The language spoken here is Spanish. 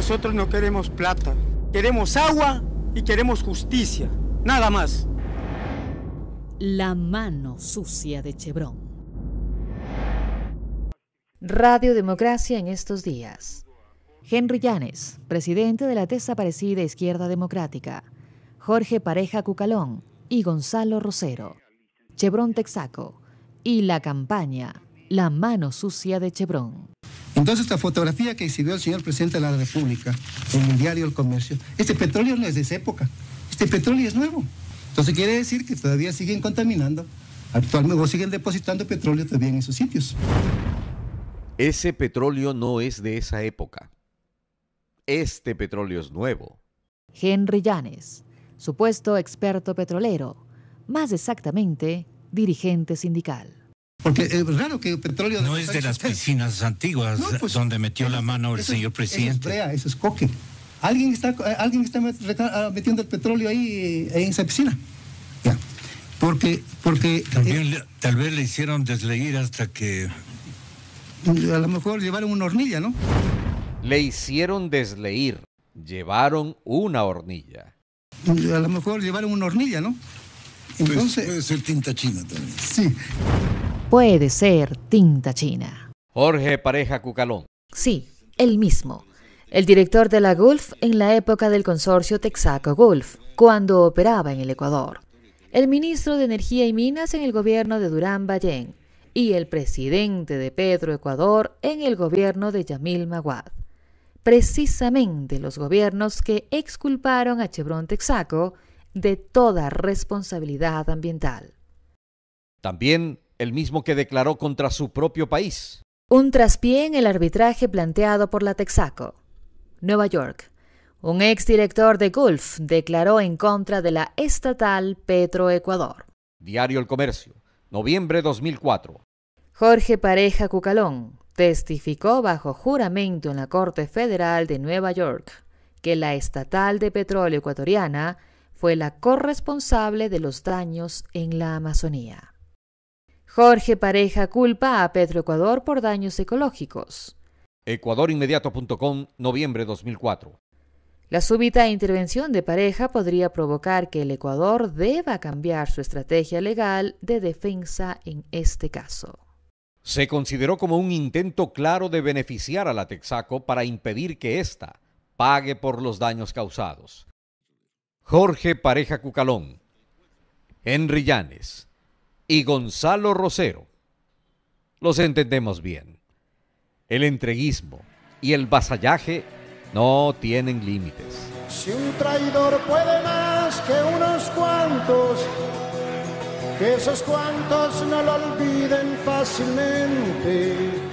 Nosotros no queremos plata, queremos agua y queremos justicia, nada más. La mano sucia de Chevron. Radio Democracia en estos días. Henry Llanes, presidente de la desaparecida Izquierda Democrática. Jorge Pareja Cucalón y Gonzalo Rosero. Chevron Texaco y la campaña La mano sucia de Chevron. Entonces, esta fotografía que exhibió el señor presidente de la República en el diario El Comercio, este petróleo no es de esa época, este petróleo es nuevo. Entonces, quiere decir que todavía siguen contaminando, actualmente, siguen depositando petróleo todavía en esos sitios. Ese petróleo no es de esa época. Este petróleo es nuevo. Henry Llanes, supuesto experto petrolero, más exactamente, dirigente sindical. Porque eh, es pues raro que el petróleo... No es de las piscinas antiguas pues, donde metió la mano el señor presidente. Eso es coque. Alguien está, eh, alguien está ah, metiendo el petróleo ahí eh, en esa piscina. Ya. Porque... porque También, tal vez le hicieron desleír hasta que... A lo mejor llevaron una hornilla, ¿no? Le hicieron desleír. Llevaron una hornilla. A lo mejor llevaron una hornilla, ¿no? Pues, Entonces... puede ser tinta china también. Sí puede ser tinta china. Jorge Pareja Cucalón. Sí, el mismo. El director de la Gulf en la época del consorcio Texaco Gulf, cuando operaba en el Ecuador. El ministro de Energía y Minas en el gobierno de Durán Ballén y el presidente de Pedro Ecuador en el gobierno de Yamil Maguad. Precisamente los gobiernos que exculparon a Chevron Texaco de toda responsabilidad ambiental. También el mismo que declaró contra su propio país. Un traspié en el arbitraje planteado por la Texaco. Nueva York. Un exdirector de Gulf declaró en contra de la estatal Petroecuador. Diario El Comercio, noviembre 2004. Jorge Pareja Cucalón testificó bajo juramento en la Corte Federal de Nueva York que la estatal de petróleo ecuatoriana fue la corresponsable de los daños en la Amazonía. Jorge Pareja culpa a Petroecuador por daños ecológicos. Ecuadorinmediato.com, noviembre 2004. La súbita intervención de pareja podría provocar que el Ecuador deba cambiar su estrategia legal de defensa en este caso. Se consideró como un intento claro de beneficiar a la Texaco para impedir que ésta pague por los daños causados. Jorge Pareja Cucalón, Henry Llanes, y Gonzalo Rosero. Los entendemos bien. El entreguismo y el vasallaje no tienen límites. Si un traidor puede más que unos cuantos, que esos cuantos no lo olviden fácilmente.